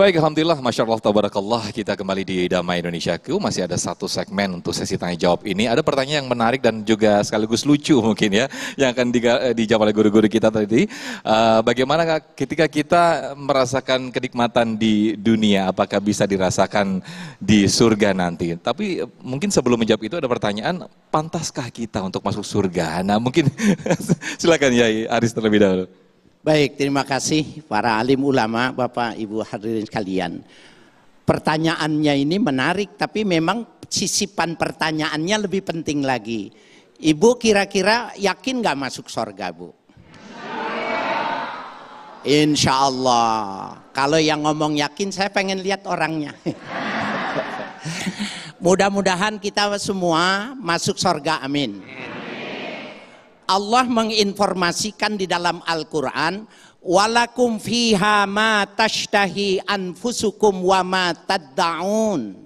Baik, Alhamdulillah, Masya Allah, Tabarakallah, kita kembali di Damai Indonesia Q. Masih ada satu segmen untuk sesi tanya-jawab ini. Ada pertanyaan yang menarik dan juga sekaligus lucu mungkin ya, yang akan eh, dijawab oleh guru-guru kita tadi. Eh, bagaimana ketika kita merasakan kenikmatan di dunia, apakah bisa dirasakan di surga nanti? Tapi eh, mungkin sebelum menjawab itu ada pertanyaan, pantaskah kita untuk masuk surga? Nah mungkin silakan Yai Aris terlebih dahulu. Baik, terima kasih para alim ulama, Bapak Ibu hadirin sekalian. Pertanyaannya ini menarik, tapi memang sisipan pertanyaannya lebih penting lagi. Ibu kira-kira yakin gak masuk sorga, Bu? Insya Allah. Kalau yang ngomong yakin, saya pengen lihat orangnya. Mudah-mudahan kita semua masuk sorga, amin. Allah menginformasikan di dalam Al-Quran walakum fiha ma tashtahi anfusukum wa ma taddaun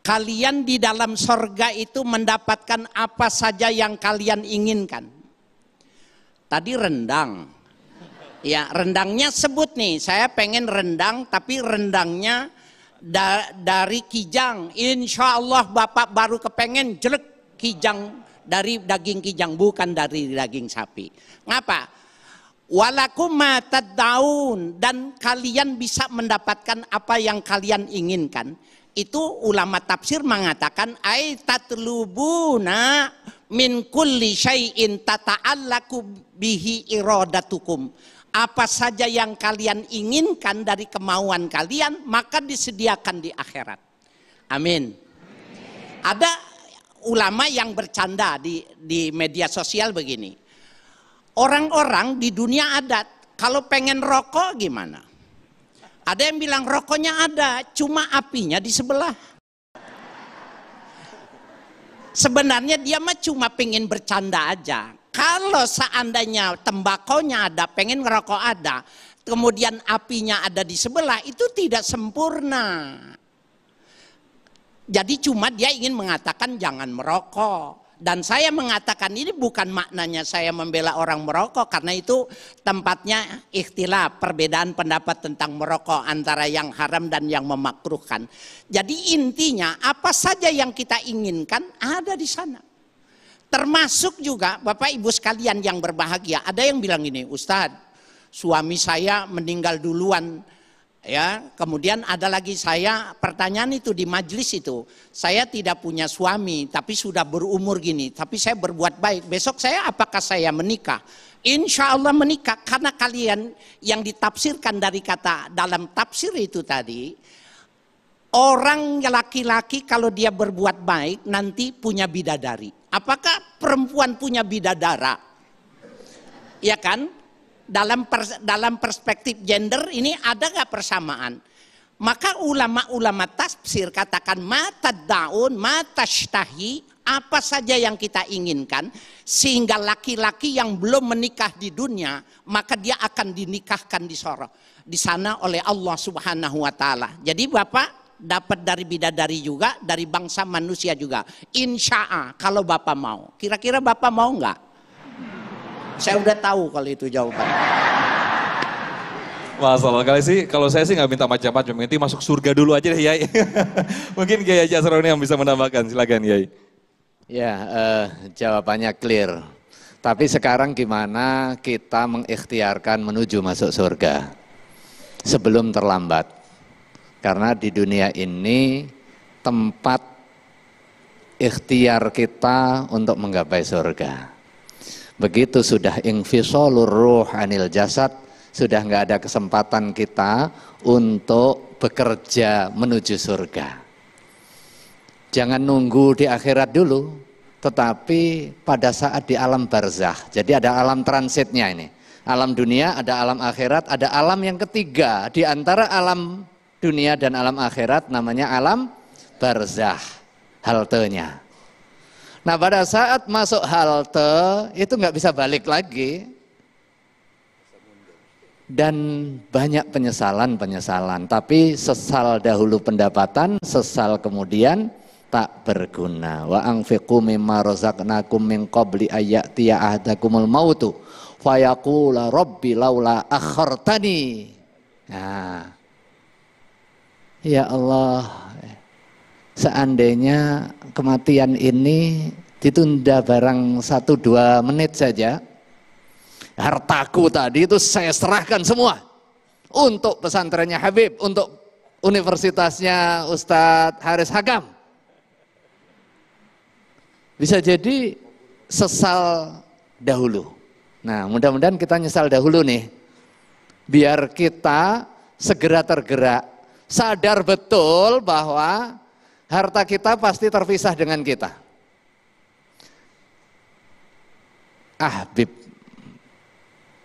kalian di dalam sorga itu mendapatkan apa saja yang kalian inginkan tadi rendang ya rendangnya sebut nih saya pengen rendang tapi rendangnya da dari Kijang insya Allah Bapak baru kepengen jelek Kijang dari daging kijang bukan dari daging sapi. Ngapa? mata daun dan kalian bisa mendapatkan apa yang kalian inginkan. Itu ulama tafsir mengatakan ai lubuna min kulli syai'in tata'allaku bihi iradatukum. Apa saja yang kalian inginkan dari kemauan kalian maka disediakan di akhirat. Amin. Ada ulama yang bercanda di, di media sosial begini. Orang-orang di dunia adat, kalau pengen rokok gimana? Ada yang bilang rokoknya ada, cuma apinya di sebelah. Sebenarnya dia mah cuma pengen bercanda aja. Kalau seandainya tembakonya ada, pengen ngerokok ada, kemudian apinya ada di sebelah, itu tidak sempurna. Jadi cuma dia ingin mengatakan jangan merokok. Dan saya mengatakan ini bukan maknanya saya membela orang merokok karena itu tempatnya ikhtilaf, perbedaan pendapat tentang merokok antara yang haram dan yang memakruhkan. Jadi intinya apa saja yang kita inginkan ada di sana. Termasuk juga Bapak Ibu sekalian yang berbahagia, ada yang bilang ini Ustadz suami saya meninggal duluan Ya, kemudian ada lagi saya pertanyaan itu di majelis itu. Saya tidak punya suami tapi sudah berumur gini, tapi saya berbuat baik. Besok saya apakah saya menikah? Insya Allah menikah karena kalian yang ditafsirkan dari kata dalam tafsir itu tadi orang laki-laki kalau dia berbuat baik nanti punya bidadari. Apakah perempuan punya bidadara? Ya kan? dalam pers dalam perspektif gender ini ada nggak persamaan? Maka ulama-ulama tafsir katakan mata daun, mata shtahi, apa saja yang kita inginkan sehingga laki-laki yang belum menikah di dunia maka dia akan dinikahkan di sorok di sana oleh Allah Subhanahu wa taala. Jadi Bapak dapat dari bidadari juga, dari bangsa manusia juga. Insya Allah kalau Bapak mau. Kira-kira Bapak mau nggak? Saya udah tahu kalau itu jawaban. Masalah kali sih, kalau saya sih nggak minta macam-macam, nanti masuk surga dulu aja deh Yai. Mungkin Kiai Haji Asroni yang bisa menambahkan, silakan Yai. Ya, uh, jawabannya clear. Tapi sekarang gimana kita mengikhtiarkan menuju masuk surga sebelum terlambat. Karena di dunia ini tempat ikhtiar kita untuk menggapai surga. Begitu sudah infisolur ruh anil jasad, sudah nggak ada kesempatan kita untuk bekerja menuju surga. Jangan nunggu di akhirat dulu, tetapi pada saat di alam barzah. Jadi ada alam transitnya ini. Alam dunia, ada alam akhirat, ada alam yang ketiga di antara alam dunia dan alam akhirat namanya alam barzah haltenya. Nah pada saat masuk halte itu nggak bisa balik lagi. Dan banyak penyesalan-penyesalan. Tapi sesal dahulu pendapatan, sesal kemudian tak berguna. Wa angfiqu mimma razaqnakum min qabli ayyatiya ahdakumul mautu. Fayakula rabbi laula akhartani. Nah. Ya Allah, seandainya kematian ini ditunda barang satu dua menit saja, hartaku tadi itu saya serahkan semua untuk pesantrennya Habib, untuk universitasnya Ustadz Haris Hakam. Bisa jadi sesal dahulu. Nah, mudah-mudahan kita nyesal dahulu nih. Biar kita segera tergerak, sadar betul bahwa harta kita pasti terpisah dengan kita. Ahbib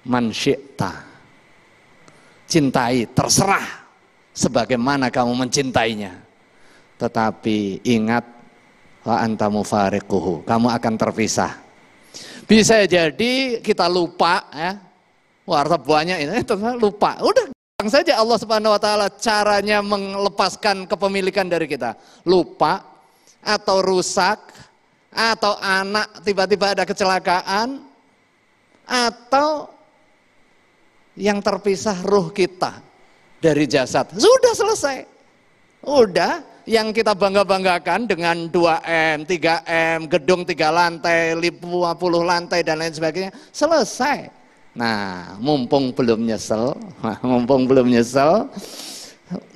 mansyikta. Cintai, terserah sebagaimana kamu mencintainya. Tetapi ingat wa antamu farikuhu, kamu akan terpisah. Bisa jadi kita lupa ya. warta buahnya ini, lupa. Udah Gampang saja Allah Subhanahu wa taala caranya melepaskan kepemilikan dari kita. Lupa atau rusak atau anak tiba-tiba ada kecelakaan atau yang terpisah ruh kita dari jasad. Sudah selesai. Udah yang kita bangga-banggakan dengan 2M, 3M, gedung 3 lantai, 50 lantai dan lain sebagainya, selesai. Nah, mumpung belum nyesel, mumpung belum nyesel,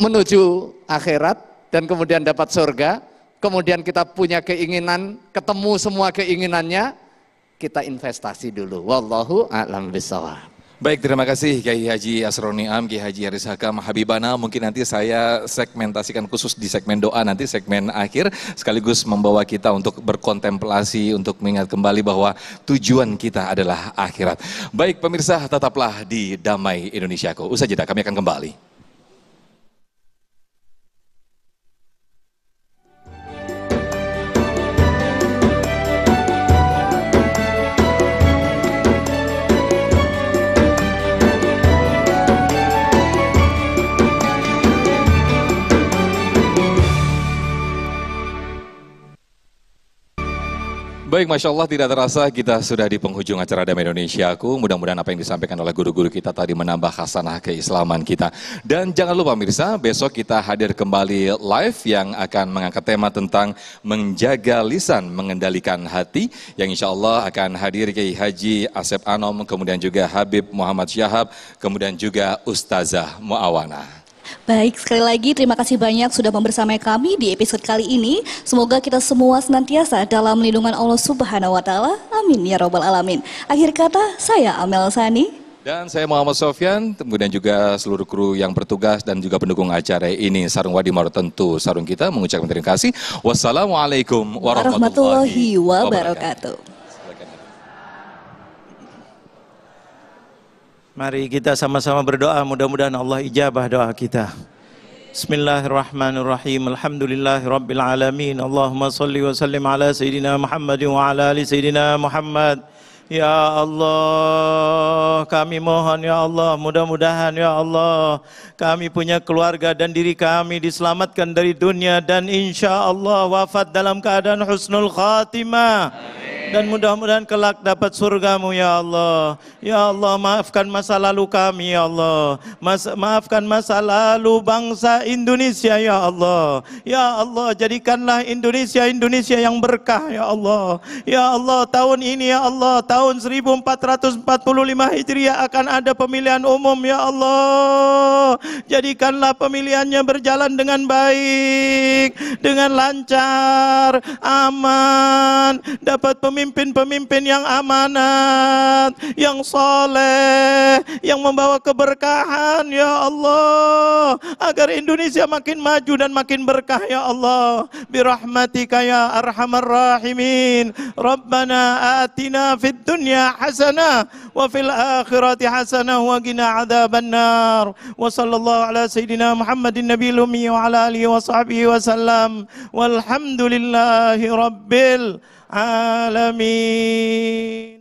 menuju akhirat dan kemudian dapat surga, kemudian kita punya keinginan, ketemu semua keinginannya, kita investasi dulu. Wallahu a'lam bishawab. Baik, terima kasih Kiai Haji Asroni Am, Kiai Haji Haris Hakam, Habibana. Mungkin nanti saya segmentasikan khusus di segmen doa, nanti segmen akhir sekaligus membawa kita untuk berkontemplasi, untuk mengingat kembali bahwa tujuan kita adalah akhirat. Baik pemirsa, tetaplah di Damai Indonesiaku. Usai jeda, kami akan kembali. Baik, Masya Allah tidak terasa kita sudah di penghujung acara Damai Indonesia Aku. Mudah-mudahan apa yang disampaikan oleh guru-guru kita tadi menambah khasanah keislaman kita. Dan jangan lupa mirsa, besok kita hadir kembali live yang akan mengangkat tema tentang menjaga lisan, mengendalikan hati. Yang insya Allah akan hadir Kiai Haji Asep Anom, kemudian juga Habib Muhammad Syahab, kemudian juga Ustazah Muawana. Baik, sekali lagi terima kasih banyak sudah membersamai kami di episode kali ini. Semoga kita semua senantiasa dalam lindungan Allah Subhanahu wa taala. Amin ya robbal alamin. Akhir kata saya Amel Sani. Dan saya Muhammad Sofyan, kemudian juga seluruh kru yang bertugas dan juga pendukung acara ini, Sarung Wadi Maru tentu, Sarung kita mengucapkan terima kasih. Wassalamualaikum warahmatullahi, warahmatullahi wabarakatuh. Mari kita sama-sama berdoa mudah-mudahan Allah ijabah doa kita. Bismillahirrahmanirrahim. Alhamdulillahirabbil alamin. Allahumma salli wa sallim ala sayidina Muhammad wa ala ali sayidina Muhammad. Ya Allah, kami mohon ya Allah, mudah-mudahan ya Allah, kami punya keluarga dan diri kami diselamatkan dari dunia dan insya Allah wafat dalam keadaan husnul khatimah. Amin dan mudah-mudahan kelak dapat surgamu ya Allah. Ya Allah maafkan masa lalu kami ya Allah. Mas, maafkan masa lalu bangsa Indonesia ya Allah. Ya Allah jadikanlah Indonesia Indonesia yang berkah ya Allah. Ya Allah tahun ini ya Allah tahun 1445 Hijriah akan ada pemilihan umum ya Allah. Jadikanlah pemilihannya berjalan dengan baik dengan lancar, aman, dapat pemimpin-pemimpin yang amanat, yang soleh, yang membawa keberkahan ya Allah, agar Indonesia makin maju dan makin berkah ya Allah. Birahmatika ya arhamar rahimin. Rabbana atina fid dunya hasanah wa fil akhirati hasanah wa qina adzaban nar. Wa sallallahu ala sayyidina Muhammadin Nabi ummi wa ala alihi wa sahbihi wa sallam wasallam walhamdulillahi rabbil alamin